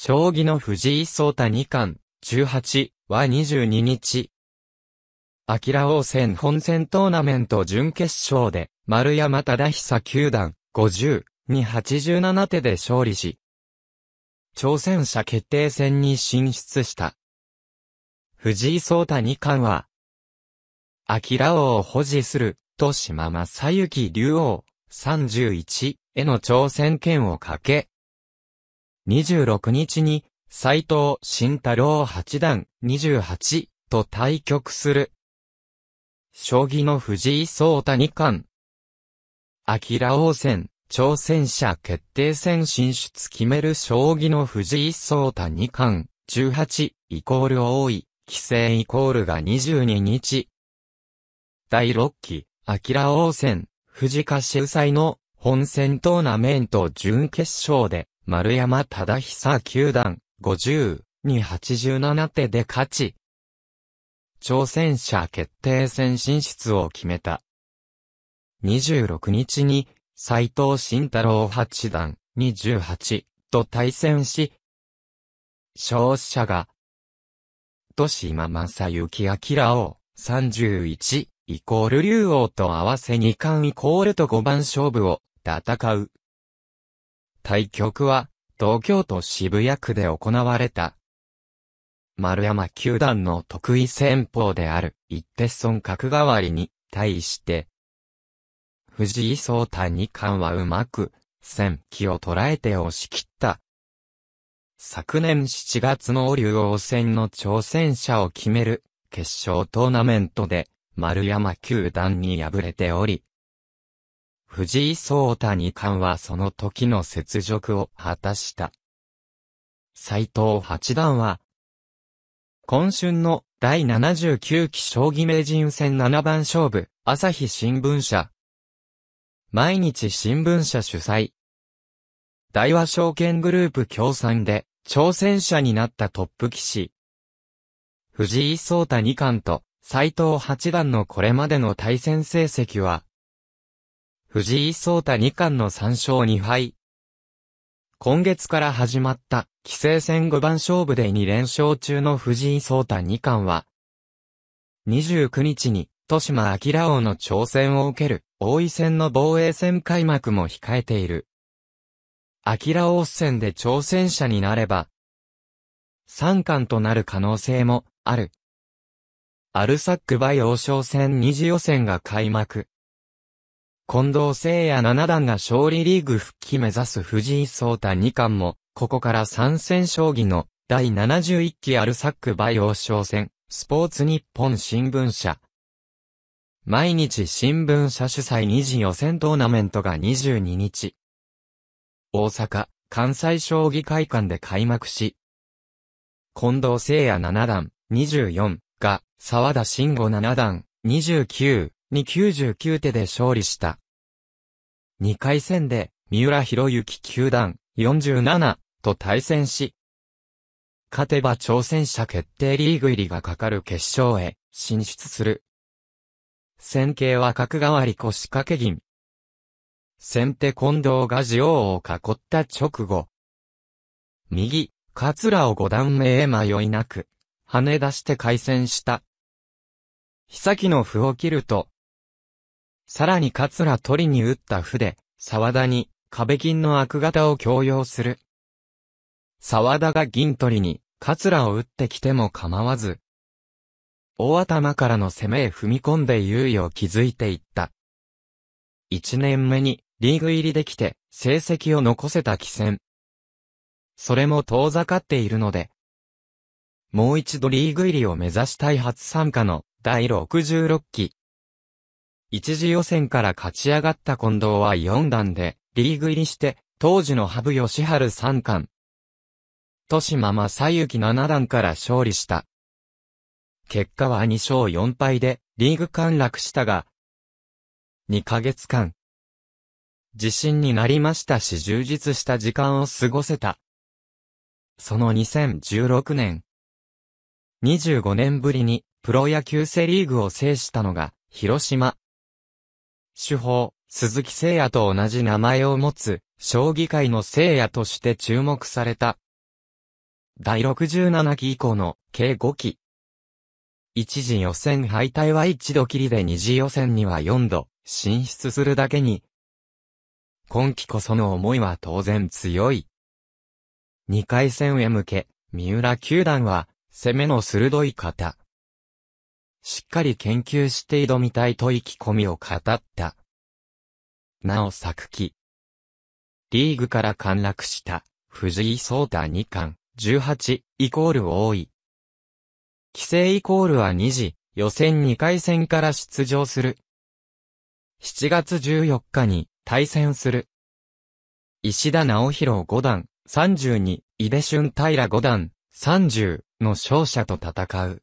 将棋の藤井聡太二冠、18は22日。明王戦本戦トーナメント準決勝で、丸山忠久九段、50に87手で勝利し、挑戦者決定戦に進出した。藤井聡太二冠は、明王を保持する、豊島正幸竜王、31への挑戦権をかけ、26日に、斎藤慎太郎八段28と対局する。将棋の藤井聡太二冠。明王戦、挑戦者決定戦進出決める将棋の藤井聡太二冠、18、イコール多い、規制イコールが22日。第6期、明王戦、藤川主催の本戦トーナメント準決勝で、丸山忠久九段、50、に87手で勝ち、挑戦者決定戦進出を決めた。26日に、斎藤慎太郎八段、28、と対戦し、勝者が、豊島正幸明を、31、イコール竜王と合わせ2冠イコールと5番勝負を、戦う。対局は、東京都渋谷区で行われた。丸山球団の得意戦法である、一手損角代わりに、対して、藤井聡太二冠はうまく、戦機を捉えて押し切った。昨年7月の竜王戦の挑戦者を決める決勝トーナメントで丸山球団に敗れており、藤井聡太二冠はその時の雪辱を果たした。斎藤八段は、今春の第79期将棋名人戦七番勝負、朝日新聞社。毎日新聞社主催。大和証券グループ協賛で、挑戦者になったトップ棋士。藤井聡太二冠と斎藤八段のこれまでの対戦成績は、藤井聡太二冠の3勝2敗。今月から始まった、棋聖戦5番勝負で2連勝中の藤井聡太二冠は、29日に、豊島明王の挑戦を受ける、王位戦の防衛戦開幕も控えている。明王戦で挑戦者になれば、三冠となる可能性も、ある。アルサックバイ王将戦二次予選が開幕。近藤聖也七段が勝利リーグ復帰目指す藤井聡太二冠も、ここから参戦将棋の第71期アルサックバイ王将戦、スポーツ日本新聞社。毎日新聞社主催2次予選トーナメントが22日。大阪、関西将棋会館で開幕し、近藤聖也七段、24が、沢田慎吾七段、29に99手で勝利した。2回戦で、三浦博之球団47と対戦し、勝てば挑戦者決定リーグ入りがかかる決勝へ進出する。戦型は角代わり腰掛け銀。先手近藤が女王を囲った直後。右、桂を五段目へ迷いなく、跳ね出して回戦した。妃の歩を切ると、さらに桂取りに打った筆、沢田に壁金の悪型を強要する。沢田が銀取りに桂を打ってきても構わず、大頭からの攻めへ踏み込んで優位を築いていった。一年目にリーグ入りできて成績を残せた棋戦。それも遠ざかっているので、もう一度リーグ入りを目指したい初参加の第66期一次予選から勝ち上がった近藤は4段で、リーグ入りして、当時の羽生善治3冠。豊島正幸7段から勝利した。結果は2勝4敗で、リーグ陥落したが、2ヶ月間。自信になりましたし充実した時間を過ごせた。その2016年。25年ぶりにプロ野球セリーグを制したのが、広島、主砲、鈴木聖也と同じ名前を持つ、将棋界の聖也として注目された。第67期以降の、計5期。一時予選敗退は一度きりで二次予選には4度、進出するだけに、今季こその思いは当然強い。二回戦へ向け、三浦球団は、攻めの鋭い方、しっかり研究して挑みたいと意気込みを語った。なお昨季。リーグから陥落した藤井聡太二冠18イコール多い。規制イコールは2時、予選2回戦から出場する。7月14日に対戦する。石田直弘五段32、井出俊平五段30の勝者と戦う。